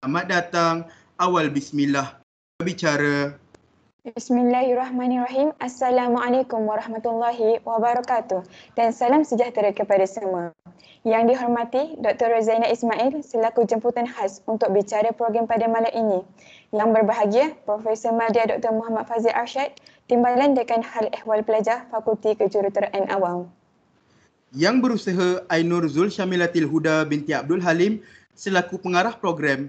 Selamat datang. Awal bismillah. Berbicara. Bismillahirrahmanirrahim. Assalamualaikum warahmatullahi wabarakatuh dan salam sejahtera kepada semua. Yang dihormati Dr. Razaina Ismail selaku jemputan khas untuk bicara program pada malam ini. Yang berbahagia Profesor Madya Dr. Muhammad Fazil Arshad, Timbalan Dekan Hal Ehwal Pelajar Fakulti Kejuruteraan Awam. Yang berusaha Ainur Zul Syamilatil Huda binti Abdul Halim selaku pengarah program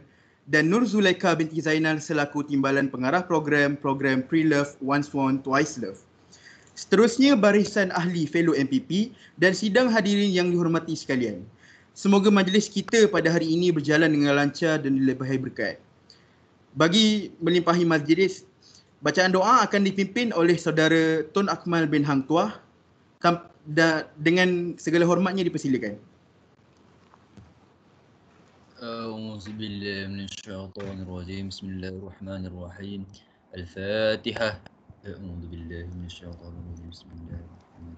dan Nur Zulaika binti Zainal selaku timbalan pengarah program program Pre-Love Once Won Twice Love. Seterusnya barisan ahli fellow MPP dan sidang hadirin yang dihormati sekalian. Semoga majlis kita pada hari ini berjalan dengan lancar dan lebih berkat. Bagi melimpahi majlis, bacaan doa akan dipimpin oleh saudara Tun Akmal bin Hang Tuah dengan segala hormatnya dipersilakan. أعوذ بالله من الشيطان الرجيم بسم الله الرحمن الرحيم الفاتحة أعوذ بالله من الشيطان الرجيم بسم الله الرحمن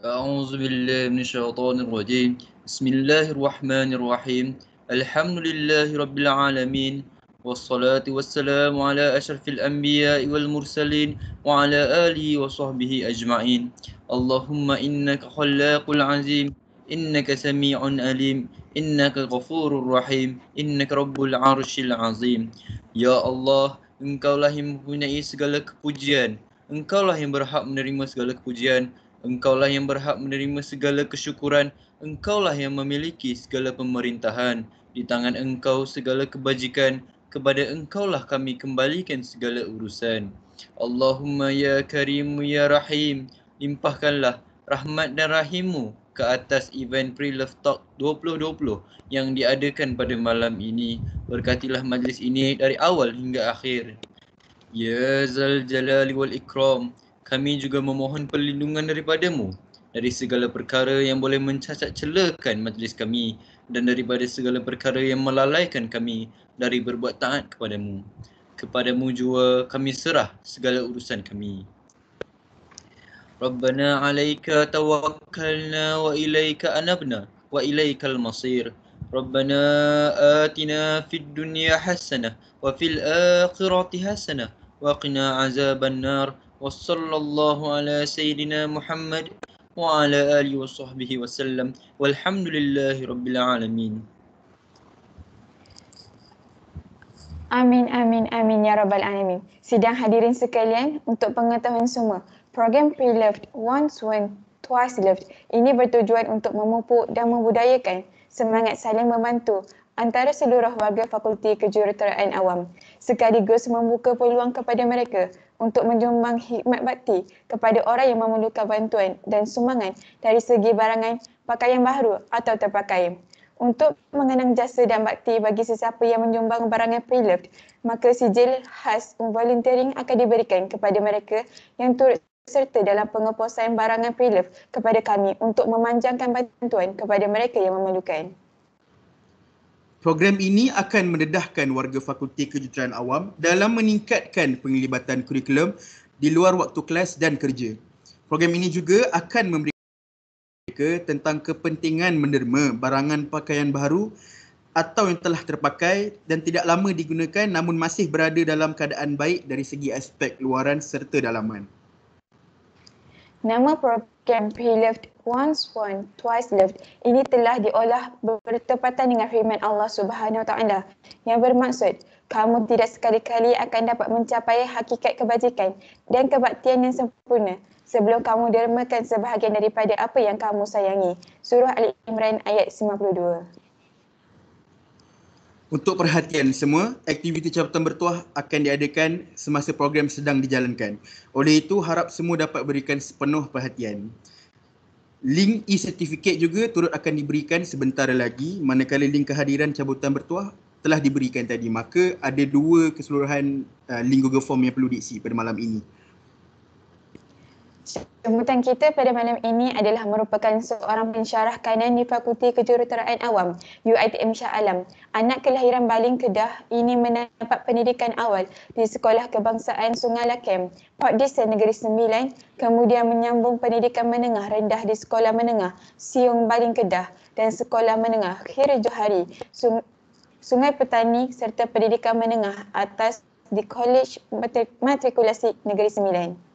الرحيم أعوذ بالله من الشيطان الرجيم بسم الله الرحمن الرحيم الحمد لله رب العالمين wassalatu wassalamu ala asyrafil anbiya wal mursalin wa ala alihi wa sahbihi ajma'in. Allahumma innaka khallaqul azim, innaka sami'un alim, innaka ghafurur rahim, innaka rabbul arshil azim. Ya Allah, engkaulah yang mempunyai segala kepujian. Engkau lah yang berhak menerima segala kepujian. Engkau lah yang berhak menerima segala kesyukuran. Engkau lah yang memiliki segala pemerintahan. Di tangan engkau segala kebajikan, kepada engkau lah kami kembalikan segala urusan. Allahumma ya karim ya rahim, limpahkanlah rahmat dan rahimu ke atas event pre-love talk 2020 yang diadakan pada malam ini. Berkatilah majlis ini dari awal hingga akhir. Ya Zal Jalali wal Ikram, kami juga memohon perlindungan daripadamu dari segala perkara yang boleh mencacat celakan majlis kami dan daripada segala perkara yang melalaikan kami dari berbuat taat kepadamu. Kepadamu jua kami serah segala urusan kami. Rabbana alaika tawakkalna wa ilaika anabna wa ilaika almasir. masir Rabbana atina fid dunya hasanah wa fil akhirati hasanah wa qina azaban nar. Wa sallallahu ala sayyidina Muhammad وعلى آله وصحبه وسلم والحمد لله رب العالمين Amin, amin, amin, ya rabbal alamin. Sidang hadirin sekalian untuk pengetahuan semua, program Pre-Loved Once When Twice Loved ini bertujuan untuk memupuk dan membudayakan semangat saling membantu antara seluruh warga Fakulti Kejuruteraan Awam sekaligus membuka peluang kepada mereka untuk menyumbang hikmat bakti kepada orang yang memerlukan bantuan dan sumbangan dari segi barangan, pakaian baru atau terpakai. Untuk mengenang jasa dan bakti bagi sesiapa yang menyumbang barangan pre maka sijil khas volunteering akan diberikan kepada mereka yang turut serta dalam pengeposan barangan pre kepada kami untuk memanjangkan bantuan kepada mereka yang memerlukan. Program ini akan mendedahkan warga Fakulti Kejuruteraan Awam dalam meningkatkan penglibatan kurikulum di luar waktu kelas dan kerja. Program ini juga akan memberikan tentang kepentingan menderma barangan pakaian baru atau yang telah terpakai dan tidak lama digunakan namun masih berada dalam keadaan baik dari segi aspek luaran serta dalaman. Nama program He Loved Once One, Twice Loved ini telah diolah bertepatan dengan firman Allah Subhanahu Taala yang bermaksud kamu tidak sekali-kali akan dapat mencapai hakikat kebajikan dan kebaktian yang sempurna sebelum kamu dermakan sebahagian daripada apa yang kamu sayangi. Surah Al-Imran ayat 52. Untuk perhatian semua, aktiviti cabutan bertuah akan diadakan semasa program sedang dijalankan. Oleh itu, harap semua dapat berikan sepenuh perhatian. Link e-sertifikat juga turut akan diberikan sebentar lagi manakala link kehadiran cabutan bertuah telah diberikan tadi. Maka ada dua keseluruhan uh, link Google Form yang perlu diisi pada malam ini. Sebutan kita pada malam ini adalah merupakan seorang pensyarah kanan di Fakulti Kejuruteraan Awam, UITM Shah Alam. Anak kelahiran Baling Kedah ini mendapat pendidikan awal di Sekolah Kebangsaan Sungai Lakem, Port Desa Negeri Sembilan, kemudian menyambung pendidikan menengah rendah di Sekolah Menengah Siung Baling Kedah dan Sekolah Menengah Khira Johari, Sungai Petani serta pendidikan menengah atas di Kolej Matrikulasi Negeri Sembilan.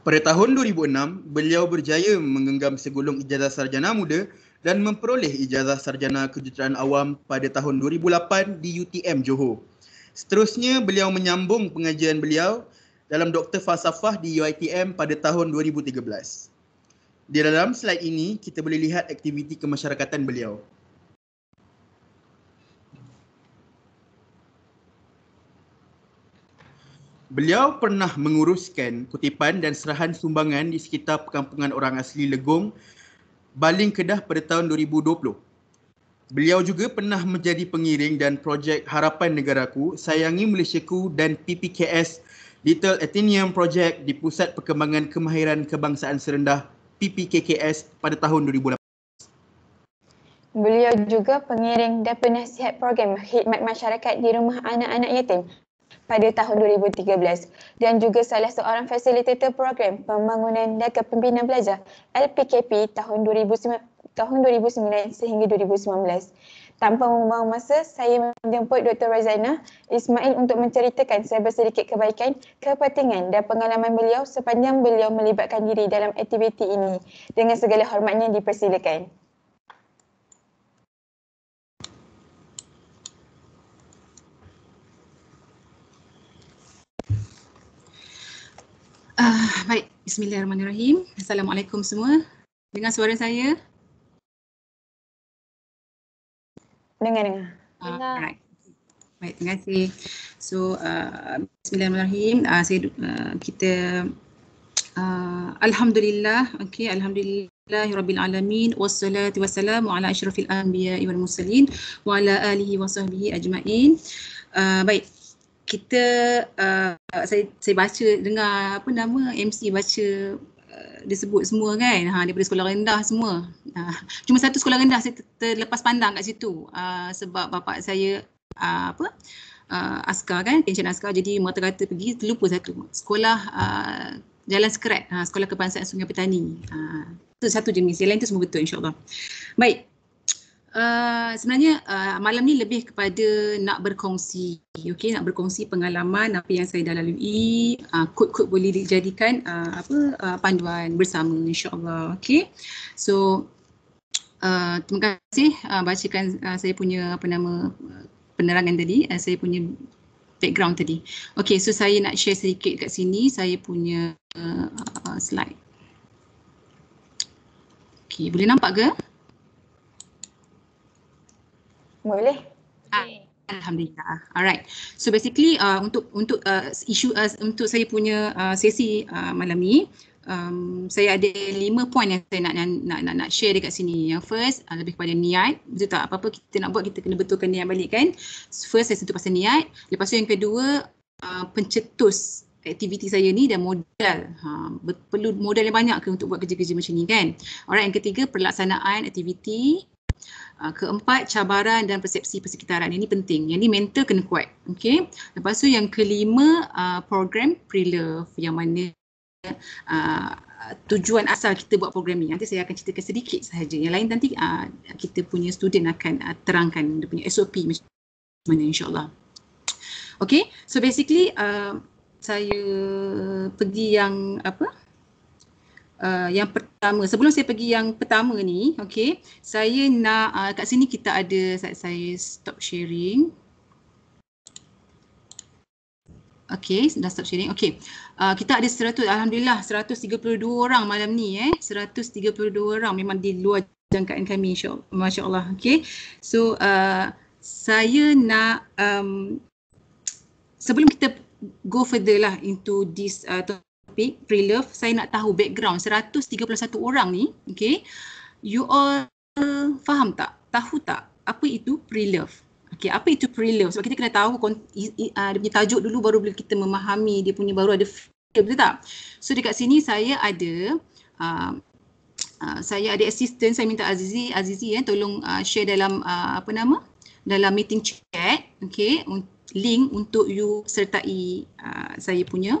Pada tahun 2006, beliau berjaya menggenggam segolong ijazah sarjana muda dan memperoleh ijazah sarjana kejuruteraan awam pada tahun 2008 di UTM Johor. Seterusnya, beliau menyambung pengajian beliau dalam doktor falsafah di UITM pada tahun 2013. Di dalam slide ini, kita boleh lihat aktiviti kemasyarakatan beliau. Beliau pernah menguruskan kutipan dan serahan sumbangan di sekitar perkampungan orang asli Legong, Baling Kedah pada tahun 2020. Beliau juga pernah menjadi pengiring dan projek Harapan Negaraku, Sayangi Malaysia Ku dan PPKS Little Athenium Project di Pusat Perkembangan Kemahiran Kebangsaan Serendah PPKKS pada tahun 2018. Beliau juga pengiring dan penasihat program khidmat masyarakat di rumah anak-anak yatim pada tahun 2013 dan juga salah seorang fasilitator program pembangunan dan kepimpinan pelajar LPKP tahun 2009, tahun 2009 sehingga 2019. Tanpa membuang masa, saya menjemput Dr. Razaina Ismail untuk menceritakan sebesar sedikit kebaikan, kepentingan dan pengalaman beliau sepanjang beliau melibatkan diri dalam aktiviti ini. Dengan segala hormatnya dipersilakan. Uh, baik, bismillahirrahmanirrahim. Assalamualaikum semua. Dengar suara saya? Dengar, dengar. Uh, ah, dengar. Right. Baik, terima kasih. So, uh, bismillahirrahmanirrahim. Uh, saya, uh, kita, uh, Alhamdulillah, okay, Alhamdulillah, Rabbil Alamin, wassalatu wassalamu ala ashrafil anbiya wal mursalin, wa ala alihi wa sahbihi ajma'in. Uh, baik, kita uh, saya saya baca dengar apa nama MC baca uh, disebut semua kan ha daripada sekolah rendah semua. Ha, cuma satu sekolah rendah saya terlepas pandang kat situ ha, sebab bapa saya ha, apa ha, askar kan pension askar jadi mata kata pergi terlupa satu sekolah ha, Jalan Skret ha, sekolah kebangsaan Sungai Petani. Ha, itu satu jenis. Yang lain tu semua betul insyaallah. Baik, Uh, sebenarnya uh, malam ni lebih kepada nak berkongsi okay, nak berkongsi pengalaman apa yang saya dah lalui uh, kod-kod boleh dijadikan uh, apa uh, panduan bersama insyaallah okay. so uh, terima kasih uh, bacakan uh, saya punya apa nama penerangan tadi uh, saya punya background tadi okey so saya nak share sedikit kat sini saya punya uh, slide Okay, boleh nampak ke semua boleh? Ah, okay. Alhamdulillah. Alright. So basically uh, untuk untuk uh, isu uh, untuk saya punya uh, sesi uh, malam ni um, saya ada lima poin yang saya nak, nak nak nak share dekat sini. Yang first uh, lebih kepada niat. Betul tak? Apa-apa kita nak buat kita kena betulkan niat balik kan? First saya sentuh pasal niat. Lepas tu yang kedua uh, pencetus aktiviti saya ni dan modal. Ha, perlu modal yang banyak ke untuk buat kerja-kerja macam ni kan? Alright, yang ketiga, pelaksanaan aktiviti. Ah, keempat cabaran dan persepsi persekitaran ini penting yang ini mental kena kuat okey lepas tu yang kelima ah, program pre-love yang mana ah, tujuan asal kita buat program ni nanti saya akan ceritakan sedikit sahaja yang lain nanti kita punya student akan terangkan dia punya SOP macam mana insyaallah okey so basically saya pergi yang apa uh, yang pertama sebelum saya pergi yang pertama ni okay, saya nak uh, kat sini kita ada saya, saya stop sharing Okay, dah stop sharing. Okay, uh, kita ada 100, Alhamdulillah 132 orang malam ni eh. 132 orang memang di luar jangkaan kami insyaAllah. Masya Allah. Okay, so uh, saya nak um, sebelum kita go further lah into this uh, topik pre-love, saya nak tahu background 131 orang ni, okay, you all faham tak? Tahu tak apa itu pre-love? Okay, apa itu pre-love? Sebab kita kena tahu kon, uh, dia punya tajuk dulu baru boleh kita memahami dia punya baru ada feel, betul tak? So dekat sini saya ada uh, Uh, saya ada assistant, saya minta Azizi, Azizi ya, tolong uh, share dalam uh, apa nama, dalam meeting chat, okay, link untuk you sertai uh, saya punya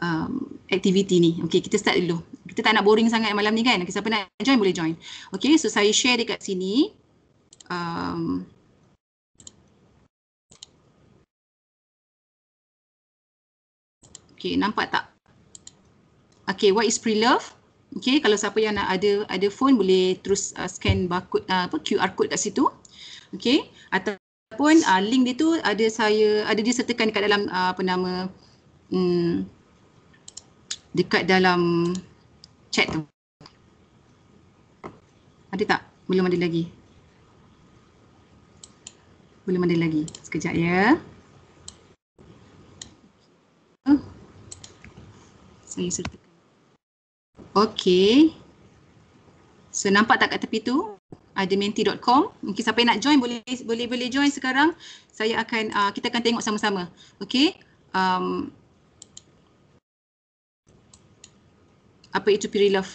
um, aktiviti ni. Okay, kita start dulu. Kita tak nak boring sangat malam ni kan. Okay, siapa nak join boleh join. Okay, so saya share dekat sini. Um, okay, nampak tak? Okay, what is pre-love? Okay, kalau siapa yang nak ada ada phone boleh terus uh, scan barcode, uh, apa, QR code kat situ. Okay, atau ataupun uh, link dia tu ada saya ada disertakan dekat dalam uh, apa nama hmm, dekat dalam chat tu. Ada tak? Belum ada lagi. Belum ada lagi. Sekejap ya. Saya sertakan. Okay. So nampak tak kat tepi tu? Ada menti.com. Mungkin siapa yang nak join boleh boleh boleh join sekarang. Saya akan uh, kita akan tengok sama-sama. Okay. Um, apa itu peer love?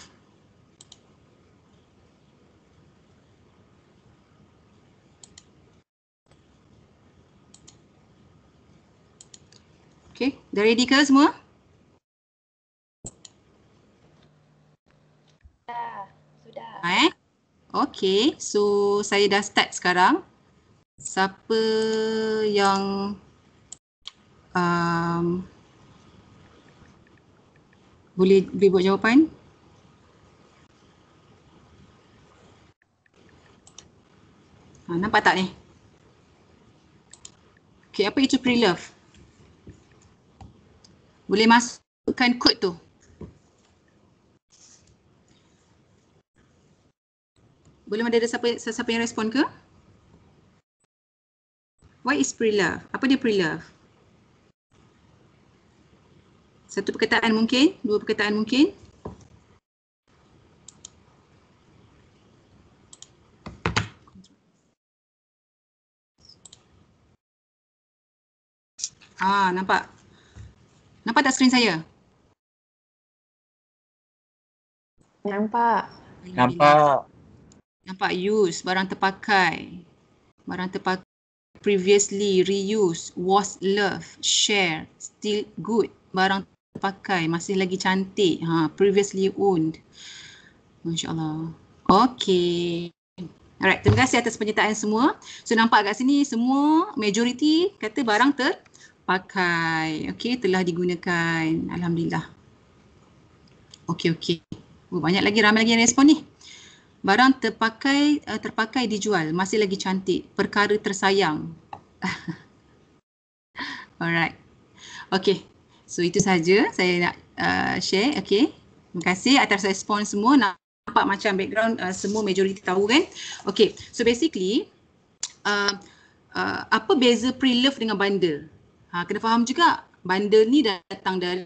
Okay, dah ready ke semua? Sudah. Sudah. Eh? Okay, so saya dah start sekarang. Siapa yang um, boleh boleh buat jawapan? Ha, nampak tak ni? Okay, apa itu pre-love? Boleh masukkan kod tu. Belum ada siapa, siapa yang respon ke? Why is pre-love? Apa dia pre-love? Satu perkataan mungkin, dua perkataan mungkin. Ah, nampak. Nampak tak skrin saya? Nampak. Nampak. Nampak use barang terpakai. Barang terpakai previously reuse, was love, share, still good, barang pakai masih lagi cantik ha previously owned masyaallah okey Alright, terima kasih atas penyertaan semua. So nampak kat sini semua majority kata barang terpakai. Okay, telah digunakan. Alhamdulillah. Okay, okay. Oh, banyak lagi, ramai lagi yang respon ni. Barang terpakai, uh, terpakai dijual. Masih lagi cantik. Perkara tersayang. Alright. Okay, So itu saja saya nak uh, share. Okay. Terima kasih atas respon semua. Nampak macam background uh, semua majoriti tahu kan. Okay. So basically, uh, uh, apa beza pre-love dengan bundle? Ha, kena faham juga bundle ni datang dari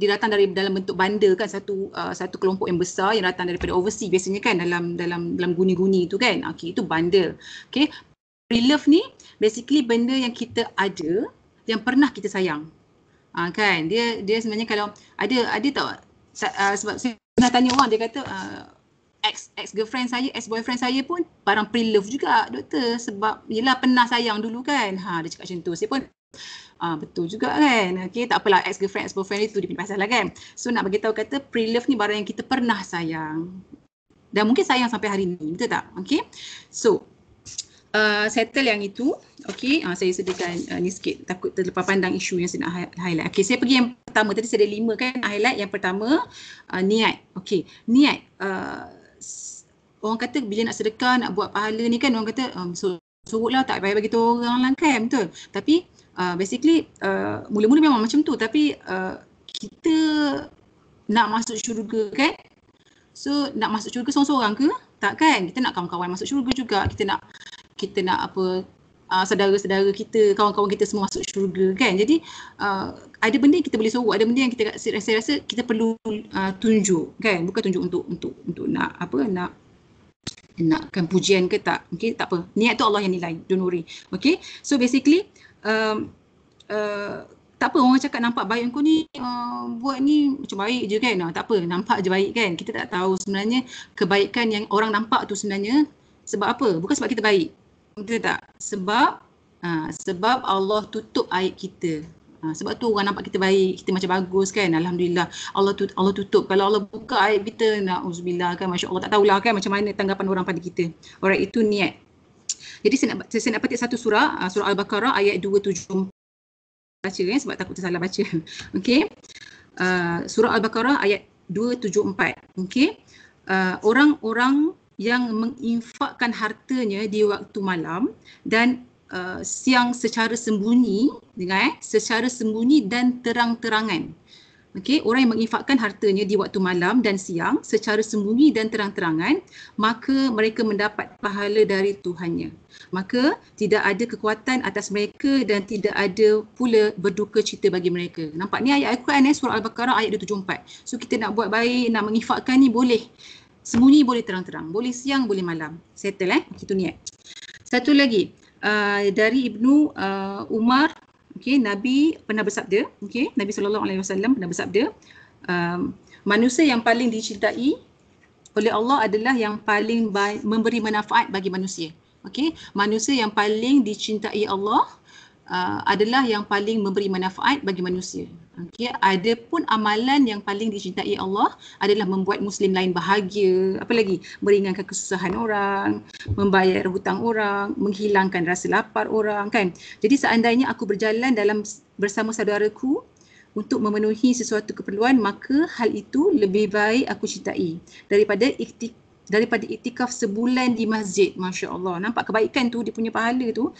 dia datang dari dalam bentuk bundle kan satu uh, satu kelompok yang besar yang datang daripada overseas biasanya kan dalam dalam dalam guni-guni tu kan ha, Okay, itu bundle Okay, pre-love ni basically benda yang kita ada yang pernah kita sayang Ha, kan? Dia dia sebenarnya kalau ada ada tak uh, sebab saya pernah tanya orang dia kata uh, ex ex girlfriend saya, ex boyfriend saya pun barang pre love juga doktor sebab yelah pernah sayang dulu kan. Ha dia cakap macam tu. Saya pun uh, betul juga kan. Okey tak apalah ex girlfriend ex boyfriend itu dipin pasal lah kan. So nak bagi tahu kata pre love ni barang yang kita pernah sayang. Dan mungkin sayang sampai hari ni, betul tak? Okey. So, Uh, settle yang itu. Okey, uh, saya sediakan uh, ni sikit takut terlepas pandang isu yang saya nak highlight. Okey, saya pergi yang pertama tadi saya ada lima kan highlight. Yang pertama uh, niat. Okey, niat. Uh, orang kata bila nak sedekah, nak buat pahala ni kan orang kata um, sorok-soroklah tak payah bagi tu orang lah kan betul. Tapi uh, basically uh, mula-mula memang macam tu tapi uh, kita nak masuk syurga kan? So nak masuk syurga seorang-seorang ke? Tak kan? Kita nak kawan-kawan masuk syurga juga. Kita nak kita nak apa uh, saudara-saudara kita, kawan-kawan kita semua masuk syurga kan. Jadi uh, ada benda yang kita boleh sorok, ada benda yang kita rasa rasa kita perlu uh, tunjuk kan. Bukan tunjuk untuk untuk untuk nak apa nak nakkan pujian ke tak. Okey, tak apa. Niat tu Allah yang nilai. Don't worry. Okey. So basically um, uh, tak apa orang cakap nampak baik kau ni uh, buat ni macam baik je kan. Nah, tak apa nampak je baik kan. Kita tak tahu sebenarnya kebaikan yang orang nampak tu sebenarnya sebab apa? Bukan sebab kita baik. Betul tak? Sebab uh, sebab Allah tutup aib kita. Uh, sebab tu orang nampak kita baik, kita macam bagus kan. Alhamdulillah Allah tutup, Allah tutup. Kalau Allah buka aib kita, nak na'udzubillah kan. Masya Allah tak tahulah kan macam mana tanggapan orang pada kita. Orang itu niat. Jadi saya nak, saya nak petik satu surah, ha, surah Al-Baqarah ayat 27. Baca kan sebab takut tersalah baca. Okey. Uh, surah Al-Baqarah ayat 274. Okey. Uh, orang-orang yang menginfakkan hartanya di waktu malam dan uh, siang secara sembunyi dengan eh, secara sembunyi dan terang-terangan. Okey, orang yang menginfakkan hartanya di waktu malam dan siang secara sembunyi dan terang-terangan, maka mereka mendapat pahala dari Tuhannya. Maka tidak ada kekuatan atas mereka dan tidak ada pula berduka cita bagi mereka. Nampak ni ayat Al-Quran eh, surah Al-Baqarah ayat 274. So kita nak buat baik, nak menginfakkan ni boleh. Sembunyi boleh terang-terang. Boleh siang, boleh malam. Settle eh. Okay, tu niat. Satu lagi. Uh, dari Ibnu uh, Umar, okay, Nabi pernah bersabda, okay, Nabi SAW pernah bersabda, um, manusia yang paling dicintai oleh Allah adalah yang paling memberi manfaat bagi manusia. Okay? Manusia yang paling dicintai Allah Uh, adalah yang paling memberi manfaat bagi manusia. Okey, ada pun amalan yang paling dicintai Allah adalah membuat muslim lain bahagia, apa lagi? Meringankan kesusahan orang, membayar hutang orang, menghilangkan rasa lapar orang, kan? Jadi seandainya aku berjalan dalam bersama saudaraku untuk memenuhi sesuatu keperluan, maka hal itu lebih baik aku cintai daripada ikhtikaf daripada itikaf sebulan di masjid, masya-Allah. Nampak kebaikan tu dia punya pahala tu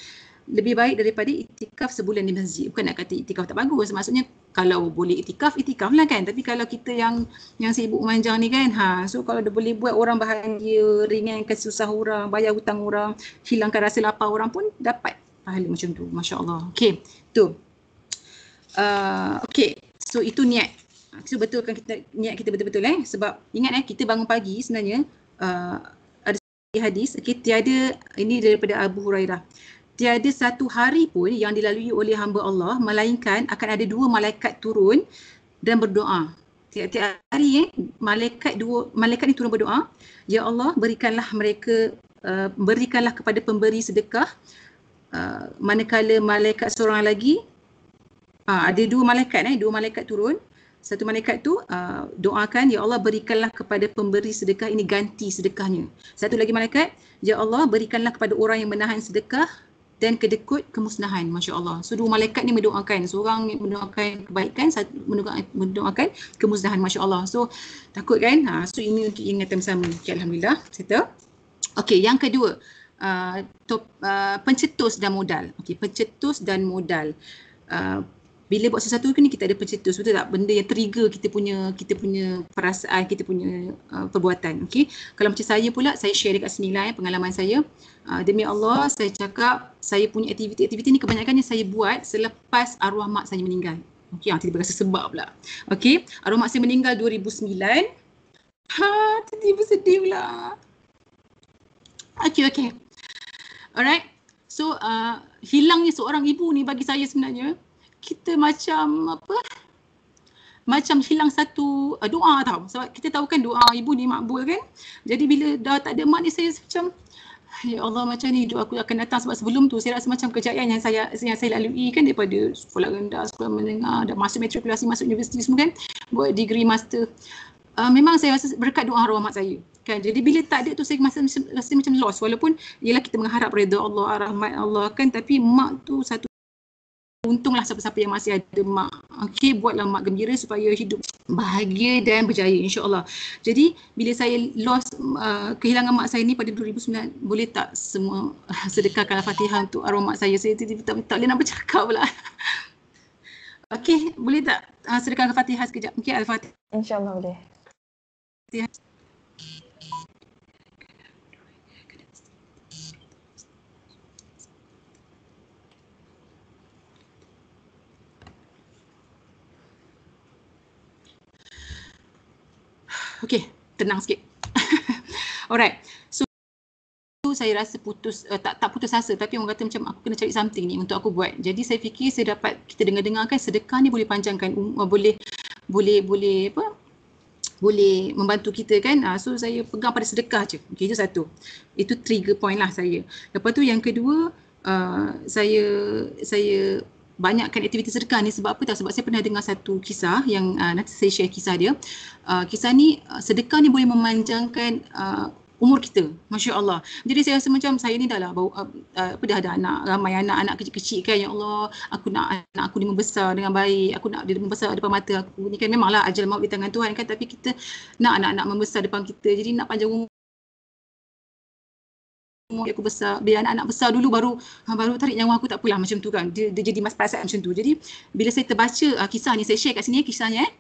lebih baik daripada itikaf sebulan di masjid. Bukan nak kata itikaf tak bagus. Maksudnya kalau boleh itikaf, itikaf lah kan. Tapi kalau kita yang yang sibuk manjang ni kan. ha, So kalau dia boleh buat orang bahagia, kasih susah orang, bayar hutang orang, hilangkan rasa lapar orang pun dapat pahala macam tu. Masya Allah. Okay. Tu. Uh, okay. So itu niat. So betul kan kita, niat kita betul-betul eh. Sebab ingat eh, kita bangun pagi sebenarnya uh, ada hadis. Okay, tiada, ini daripada Abu Hurairah tiada satu hari pun yang dilalui oleh hamba Allah melainkan akan ada dua malaikat turun dan berdoa. Tiap-tiap hari eh, malaikat dua malaikat ni turun berdoa, ya Allah berikanlah mereka uh, berikanlah kepada pemberi sedekah. Uh, manakala malaikat seorang lagi uh, ada dua malaikat eh, dua malaikat turun. Satu malaikat tu uh, doakan ya Allah berikanlah kepada pemberi sedekah ini ganti sedekahnya. Satu lagi malaikat, ya Allah berikanlah kepada orang yang menahan sedekah dan kedekut kemusnahan masya Allah so dua malaikat ni mendoakan seorang mendoakan kebaikan satu mendoakan, kemusnahan masya Allah so takut kan ha, so ini untuk ingatan bersama okay, Alhamdulillah settle okay yang kedua uh, top, uh, pencetus dan modal okay pencetus dan modal uh, bila buat sesuatu kan kita ada pencetus betul tak benda yang trigger kita punya kita punya perasaan kita punya uh, perbuatan okey kalau macam saya pula saya share dekat sini lah eh, pengalaman saya uh, demi Allah saya cakap saya punya aktiviti-aktiviti ni kebanyakannya saya buat selepas arwah mak saya meninggal okey ah, tiba-tiba rasa sebab pula okey arwah mak saya meninggal 2009 ha tiba-tiba sedih pula okey okey alright so uh, hilangnya seorang ibu ni bagi saya sebenarnya kita macam apa macam hilang satu uh, doa tau sebab kita tahu kan doa ibu ni makbul kan jadi bila dah tak ada mak ni saya macam Ya Allah macam ni hidup aku akan datang sebab sebelum tu saya rasa macam kejayaan yang saya yang saya lalui kan daripada sekolah rendah, sekolah menengah, dah masuk matrikulasi, masuk universiti semua kan buat degree master. Uh, memang saya rasa berkat doa arwah mak saya. Kan? Jadi bila tak ada tu saya rasa, rasa macam lost walaupun ialah kita mengharap reda Allah, rahmat Allah kan tapi mak tu satu untunglah siapa-siapa yang masih ada mak. Okey, buatlah mak gembira supaya hidup bahagia dan berjaya insya-Allah. Jadi, bila saya lost uh, kehilangan mak saya ni pada 2009, boleh tak semua uh, sedekahkan Al-Fatihah untuk arwah mak saya? Saya tak, tak, tak boleh nak bercakap pula. Okey, boleh tak uh, sedekahkan Al-Fatihah sekejap? Okey, Al-Fatihah. Insya-Allah boleh. Okey, tenang sikit. Alright. So tu saya rasa putus uh, tak tak putus asa tapi orang kata macam aku kena cari something ni untuk aku buat. Jadi saya fikir saya dapat kita dengar-dengar kan sedekah ni boleh panjangkan um, eh, boleh boleh boleh apa? boleh membantu kita kan. Uh, so saya pegang pada sedekah je. Okey, itu satu. Itu trigger point lah saya. Lepas tu yang kedua uh, saya saya banyakkan aktiviti sedekah ni sebab apa tak sebab saya pernah dengar satu kisah yang uh, nanti saya share kisah dia uh, kisah ni uh, sedekah ni boleh memanjangkan uh, umur kita masya Allah jadi saya rasa macam saya ni dah lah bau, uh, apa dah ada anak ramai anak anak kecil-kecil kan ya Allah aku nak anak aku ni membesar dengan baik aku nak dia membesar depan mata aku ni kan memanglah ajal maut di tangan Tuhan kan tapi kita nak anak-anak membesar depan kita jadi nak panjang umur umur aku besar, Bila anak-anak besar dulu baru ha, baru tarik nyawa aku tak apalah macam tu kan. Dia, dia jadi mas perasaan macam tu. Jadi bila saya terbaca uh, kisah ni, saya share kat sini eh, kisahnya eh.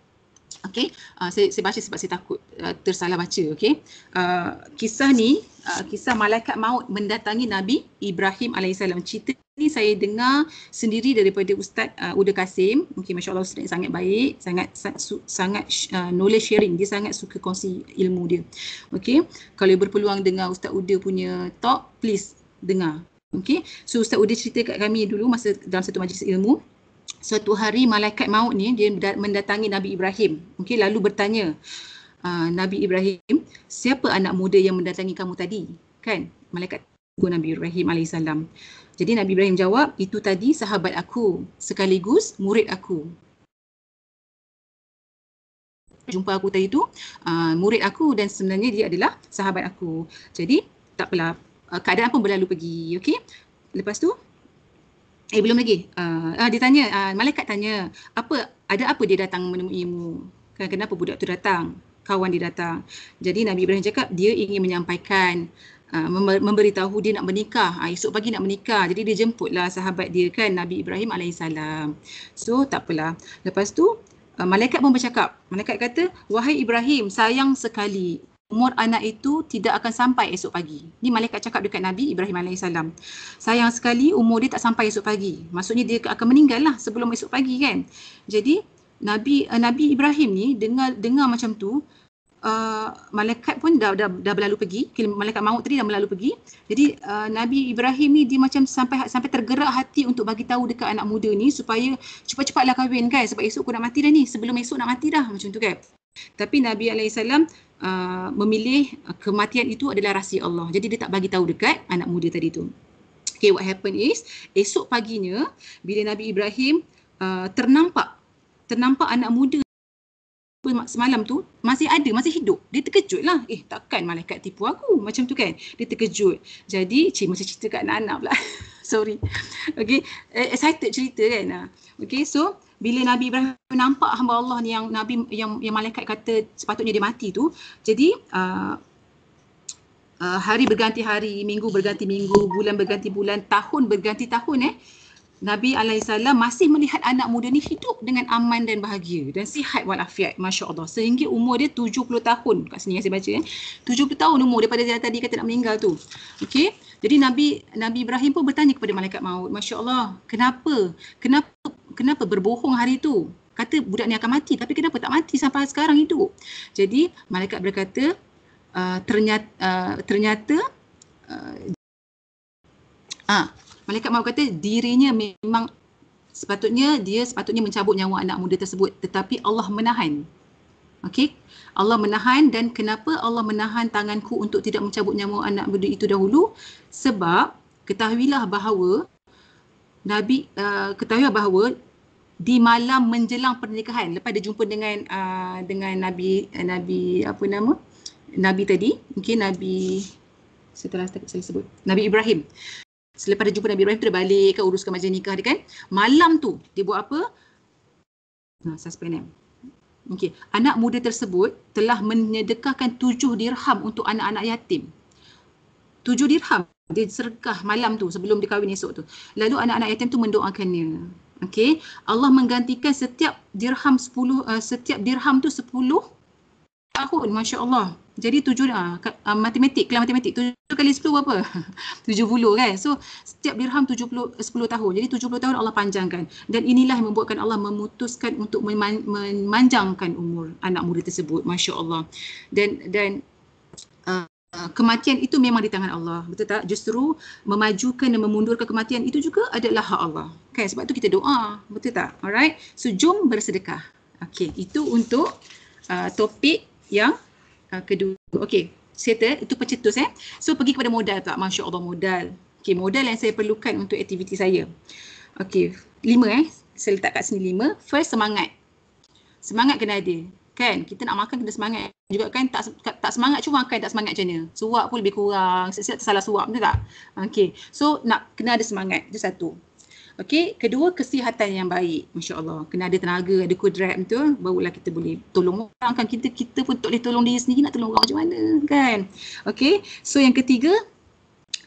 Okay, uh, saya, saya baca sebab saya takut uh, tersalah baca. Okay, uh, kisah ni, uh, kisah malaikat maut mendatangi Nabi Ibrahim alaihissalam. Cerita ni saya dengar sendiri daripada Ustaz uh, Uda Kasim. okay, Masya Allah Ustaz sangat baik, sangat sangat uh, knowledge sharing. Dia sangat suka kongsi ilmu dia. Okay, kalau berpeluang dengar Ustaz Uda punya talk, please dengar. Okay, so Ustaz Uda cerita kat kami dulu masa dalam satu majlis ilmu suatu hari malaikat maut ni dia mendatangi Nabi Ibrahim. Okey lalu bertanya uh, Nabi Ibrahim, siapa anak muda yang mendatangi kamu tadi? Kan? Malaikat tegur Nabi Ibrahim AS. Jadi Nabi Ibrahim jawab, itu tadi sahabat aku sekaligus murid aku. Jumpa aku tadi tu, uh, murid aku dan sebenarnya dia adalah sahabat aku. Jadi tak apalah, uh, keadaan pun berlalu pergi. Okey? Lepas tu, Eh belum lagi. Uh, dia tanya, uh, malaikat tanya, apa ada apa dia datang menemui Kan kenapa budak tu datang? Kawan dia datang. Jadi Nabi Ibrahim cakap dia ingin menyampaikan memberitahu dia nak menikah. Uh, esok pagi nak menikah. Jadi dia jemputlah sahabat dia kan Nabi Ibrahim alaihissalam. So tak apalah. Lepas tu uh, malaikat pun bercakap. Malaikat kata, "Wahai Ibrahim, sayang sekali umur anak itu tidak akan sampai esok pagi. Ini malaikat cakap dekat Nabi Ibrahim AS. Sayang sekali umur dia tak sampai esok pagi. Maksudnya dia akan meninggal lah sebelum esok pagi kan. Jadi Nabi uh, Nabi Ibrahim ni dengar dengar macam tu, uh, malaikat pun dah, dah, dah berlalu pergi. Malaikat maut tadi dah berlalu pergi. Jadi uh, Nabi Ibrahim ni dia macam sampai sampai tergerak hati untuk bagi tahu dekat anak muda ni supaya cepat-cepatlah kahwin kan. Sebab esok aku nak mati dah ni. Sebelum esok nak mati dah macam tu kan. Tapi Nabi alaihi salam uh, memilih uh, kematian itu adalah rahsia Allah. Jadi dia tak bagi tahu dekat anak muda tadi tu. Okay, what happened is esok paginya bila Nabi Ibrahim uh, ternampak ternampak anak muda semalam tu masih ada, masih hidup. Dia terkejut lah. Eh takkan malaikat tipu aku. Macam tu kan. Dia terkejut. Jadi cik masih cerita kat anak-anak pula. sorry okay okey eh, excited cerita kan ah. okey so bila Nabi Ibrahim nampak hamba Allah ni yang Nabi yang yang malaikat kata sepatutnya dia mati tu jadi uh, Uh, hari berganti hari, minggu berganti minggu, bulan berganti bulan, tahun berganti tahun eh. Nabi alaihissalam masih melihat anak muda ni hidup dengan aman dan bahagia dan sihat walafiat Masya Allah sehingga umur dia 70 tahun kat sini yang saya baca eh. 70 tahun umur daripada dia tadi kata nak meninggal tu okay? jadi Nabi Nabi Ibrahim pun bertanya kepada malaikat maut Masya Allah kenapa kenapa kenapa berbohong hari tu kata budak ni akan mati tapi kenapa tak mati sampai sekarang hidup jadi malaikat berkata uh, ternyata uh, ternyata uh, Ah, Malaikat maut kata dirinya memang sepatutnya dia sepatutnya mencabut nyawa anak muda tersebut tetapi Allah menahan. Okay, Allah menahan dan kenapa Allah menahan tanganku untuk tidak mencabut nyawa anak muda itu dahulu? Sebab ketahuilah bahawa Nabi uh, ketahuilah bahawa di malam menjelang pernikahan lepas dia jumpa dengan uh, dengan Nabi uh, Nabi apa nama? Nabi tadi, mungkin okay, Nabi setelah saya sebut Nabi Ibrahim. Selepas dia jumpa Nabi Ibrahim tu dia balik kan uruskan majlis nikah dia kan. Malam tu dia buat apa? Nah, ha, suspend him. Okay. Anak muda tersebut telah menyedekahkan tujuh dirham untuk anak-anak yatim. Tujuh dirham dia serkah malam tu sebelum dia kahwin esok tu. Lalu anak-anak yatim tu mendoakan dia. Okay. Allah menggantikan setiap dirham sepuluh, eh, setiap dirham tu sepuluh tahun Masya Allah jadi tujuh uh, matematik kelas matematik tujuh kali sepuluh apa tujuh puluh kan so setiap dirham tujuh puluh sepuluh tahun jadi tujuh puluh tahun Allah panjangkan dan inilah yang membuatkan Allah memutuskan untuk meman- memanjangkan umur anak muda tersebut Masya Allah dan dan uh, kematian itu memang di tangan Allah betul tak justru memajukan dan memundurkan kematian itu juga adalah hak Allah kan sebab tu kita doa betul tak alright so jom bersedekah Okay. itu untuk uh, topik yang uh, ah, kedua. Okey, settle itu pencetus eh. So pergi kepada modal pula. Masya Allah modal. Okey, modal yang saya perlukan untuk aktiviti saya. Okey, lima eh. Saya letak kat sini lima. First, semangat. Semangat kena ada. Kan? Kita nak makan kena semangat. Juga kan tak, tak semangat cuma makan tak semangat macam mana. Suap pun lebih kurang. Siap-siap tersalah suap betul tak? Okey. So nak kena ada semangat. Itu satu. Okey, kedua kesihatan yang baik, masya-Allah. Kena ada tenaga, ada kudrat betul, barulah kita boleh tolong orang kan kita kita pun tak boleh tolong diri sendiri nak tolong orang macam mana kan. Okey. So yang ketiga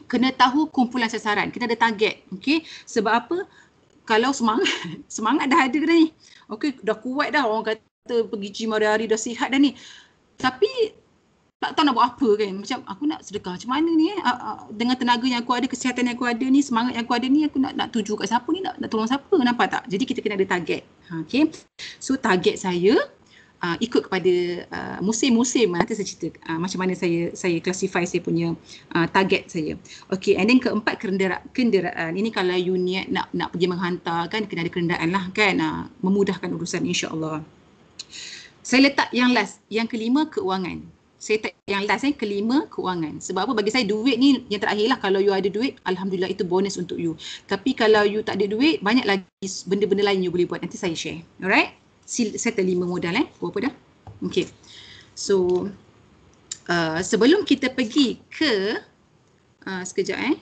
kena tahu kumpulan sasaran. Kita ada target, okey. Sebab apa? Kalau semangat, semangat dah ada dah ni. Okey, dah kuat dah orang kata pergi gym hari-hari dah sihat dah ni. Tapi tak tahu nak buat apa kan macam aku nak sedekah macam mana ni eh dengan tenaga yang aku ada kesihatan yang aku ada ni semangat yang aku ada ni aku nak nak tuju kat siapa ni nak nak tolong siapa nampak tak jadi kita kena ada target ha, okay? so target saya uh, ikut kepada uh, musim-musim nanti eh, saya cerita uh, macam mana saya saya classify saya punya uh, target saya Okay, and then keempat kenderaan kenderaan ini kalau you niat nak nak pergi menghantar kan kena ada kenderaan lah kan uh, memudahkan urusan insyaallah saya letak yang last yang kelima keuangan saya tak, yang last ni kelima kewangan. Sebab apa bagi saya duit ni yang terakhir lah kalau you ada duit Alhamdulillah itu bonus untuk you. Tapi kalau you tak ada duit banyak lagi benda-benda lain you boleh buat nanti saya share. Alright? Saya settle lima modal eh. Berapa dah? Okay. So uh, sebelum kita pergi ke uh, sekejap eh.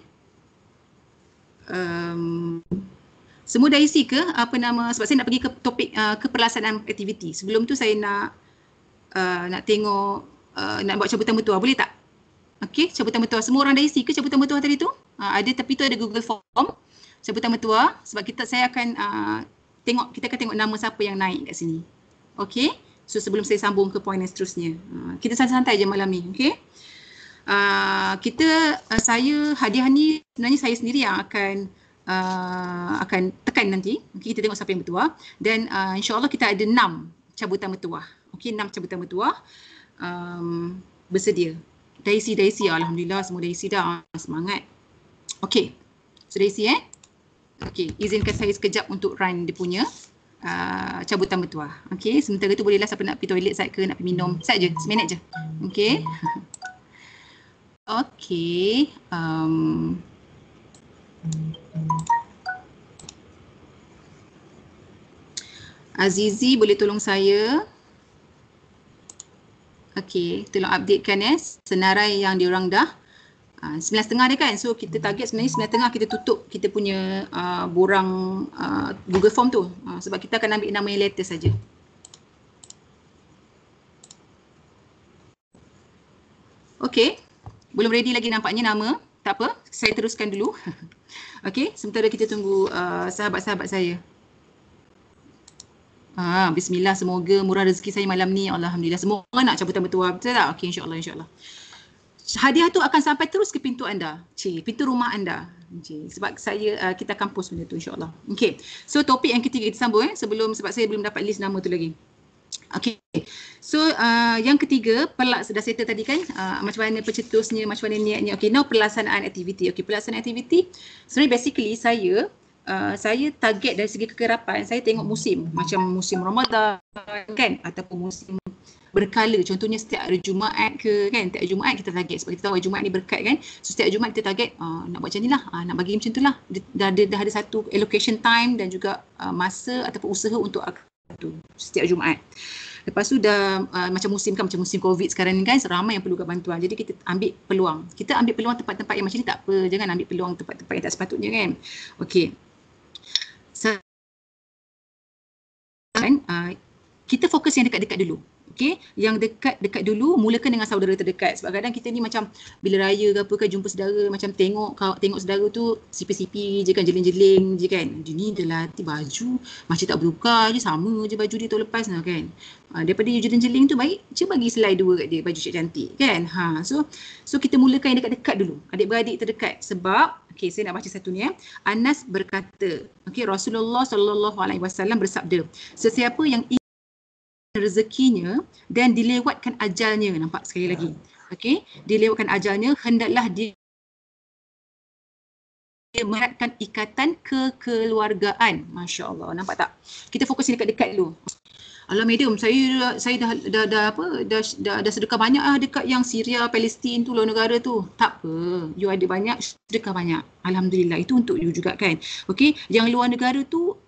Um, semua dah isi ke apa nama sebab saya nak pergi ke topik uh, keperlasanan aktiviti. Sebelum tu saya nak uh, nak tengok uh, nak buat cabutan bertuah boleh tak? Okey, cabutan bertuah semua orang dah isi ke cabutan bertuah tadi tu? Uh, ada tapi tu ada Google Form. Cabutan bertuah sebab kita saya akan uh, tengok kita akan tengok nama siapa yang naik kat sini. Okey. So sebelum saya sambung ke poin seterusnya. Uh, kita santai-santai je malam ni, okey? Uh, kita uh, saya hadiah ni sebenarnya saya sendiri yang akan uh, akan tekan nanti. Okay, kita tengok siapa yang bertuah dan uh, insya kita ada enam cabutan bertuah. Okey, enam cabutan bertuah um, bersedia. Daisy, Daisy. Alhamdulillah, semua Daisy dah. Semangat. Okay. So, Daisy eh. Okay, izinkan saya sekejap untuk run dia punya uh, cabutan bertuah. Okay, sementara tu bolehlah siapa nak pergi toilet saya ke, nak pergi minum. Saya je, seminit je. Okay. Okay. Um, Azizi boleh tolong saya Okay, tolong lah updatekan eh senarai yang diorang dah. Ah, sembilan setengah dia kan? So kita target sebenarnya sembilan setengah kita tutup kita punya uh, borang uh, Google Form tu. Uh, sebab kita akan ambil nama yang latest saja. Okay, belum ready lagi nampaknya nama. Tak apa, saya teruskan dulu. okay, sementara kita tunggu sahabat-sahabat uh, saya. Ha, bismillah semoga murah rezeki saya malam ni. Alhamdulillah. Semua orang nak cabutan bertuah. Betul tak? Okey insyaAllah. InsyaAllah. Hadiah tu akan sampai terus ke pintu anda. Cik, pintu rumah anda. Cik, sebab saya uh, kita akan post benda tu insyaAllah. Okey. So topik yang ketiga kita sambung eh. Sebelum sebab saya belum dapat list nama tu lagi. Okey. So uh, yang ketiga, pelak sudah settle tadi kan? Uh, macam mana pencetusnya, macam mana niatnya. Okey, now pelaksanaan aktiviti. Okey, pelaksanaan aktiviti. Sebenarnya basically saya uh, saya target dari segi kekerapan saya tengok musim macam musim Ramadan kan ataupun musim berkala contohnya setiap hari Jumaat ke kan setiap Jumaat kita target sebab kita tahu Jumaat ni berkat kan so setiap Jumaat kita target uh, nak buat macam lah, uh, nak bagi macam lah. dah ada dah ada satu allocation time dan juga uh, masa ataupun usaha untuk tu setiap Jumaat Lepas tu dah uh, macam musim kan, macam musim COVID sekarang ni kan, ramai yang perlukan bantuan. Jadi kita ambil peluang. Kita ambil peluang tempat-tempat yang macam ni tak apa. Jangan ambil peluang tempat-tempat yang tak sepatutnya kan. Okay. kan uh, kita fokus yang dekat-dekat dulu Okay, yang dekat-dekat dulu mulakan dengan saudara terdekat sebab kadang kita ni macam bila raya ke apa kan jumpa saudara macam tengok kau tengok saudara tu sipi-sipi je kan jeling-jeling je kan dia ni dia lati baju macam tak bertukar je sama je baju dia tahun lepas lah kan ha, daripada you jeling-jeling tu baik cuba bagi selai dua kat dia baju cik cantik kan ha, so so kita mulakan yang dekat-dekat dulu adik-beradik terdekat sebab Okay, saya nak baca satu ni ya. Anas berkata, okay, Rasulullah SAW bersabda, sesiapa yang ingin rezekinya dan dilewatkan ajalnya nampak sekali lagi ya. okey dilewatkan ajalnya hendaklah dia dia meratkan ikatan kekeluargaan. Masya Allah. Nampak tak? Kita fokus ni dekat-dekat dulu. Alah medium, saya saya dah, dah, dah apa, dah, dah, dah sedekah banyak lah dekat yang Syria, Palestin tu, luar negara tu. Tak apa. You ada banyak, sedekah banyak. Alhamdulillah. Itu untuk you juga kan. Okay. Yang luar negara tu,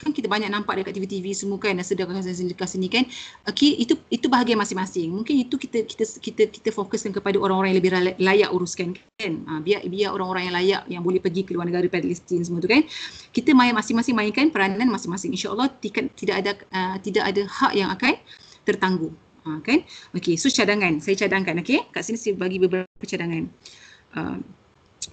kan kita banyak nampak dekat TV-TV semua kan dan sedekah sini sini kan okey itu itu bahagian masing-masing mungkin itu kita kita kita kita fokuskan kepada orang-orang yang lebih layak uruskan kan ha, biar biar orang-orang yang layak yang boleh pergi ke luar negara Palestin semua tu kan kita main masing-masing mainkan peranan masing-masing insyaallah tidak ada uh, tidak ada hak yang akan tertangguh ha, kan okey so cadangan saya cadangkan okey kat sini saya bagi beberapa cadangan uh,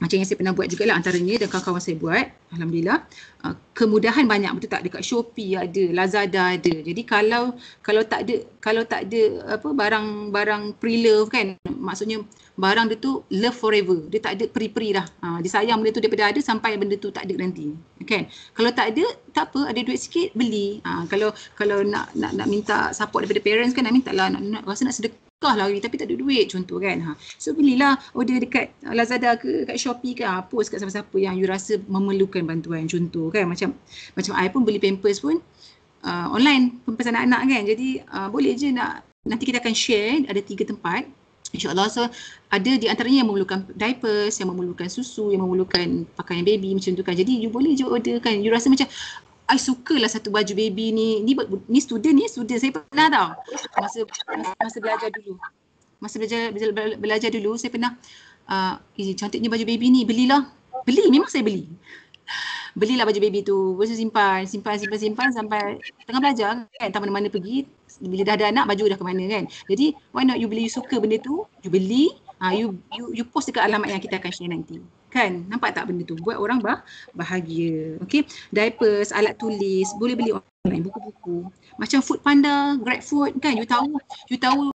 macam yang saya pernah buat juga lah antaranya dan kawan-kawan saya buat Alhamdulillah ah, kemudahan banyak betul tak dekat Shopee ada Lazada ada jadi kalau kalau tak ada kalau tak ada apa barang-barang pre-love kan maksudnya barang dia tu love forever dia tak ada pre-pre dah uh, dia sayang benda tu daripada ada sampai benda tu tak ada nanti kan kalau tak ada tak apa ada duit sikit beli uh, kalau kalau nak nak nak minta support daripada parents kan nak minta lah nak, nak, rasa nak sedekah nikah lah tapi tak ada duit contoh kan ha. so belilah order oh, dekat Lazada ke kat Shopee ke ha, post kat siapa-siapa yang you rasa memerlukan bantuan contoh kan macam macam I pun beli pampers pun uh, online pampers anak-anak kan jadi uh, boleh je nak nanti kita akan share eh, ada tiga tempat InsyaAllah so ada di antaranya yang memerlukan diapers, yang memerlukan susu, yang memerlukan pakaian baby macam tu kan. Jadi you boleh je order kan. You rasa macam I lah satu baju baby ni. Ni ni student ni, student saya pernah tau. Masa masa, masa belajar dulu. Masa belajar belajar, belajar dulu saya pernah uh, eh, cantiknya baju baby ni, belilah. Beli, memang saya beli. Belilah baju baby tu. Saya simpan, simpan, simpan, simpan sampai tengah belajar kan, entah mana-mana pergi. Bila dah ada anak, baju dah ke mana kan. Jadi, why not you beli, you suka benda tu, you beli, uh, you, you, you post dekat alamat yang kita akan share nanti kan nampak tak benda tu buat orang bah bahagia okey diapers alat tulis boleh beli online buku-buku macam food panda grab food kan you tahu you tahu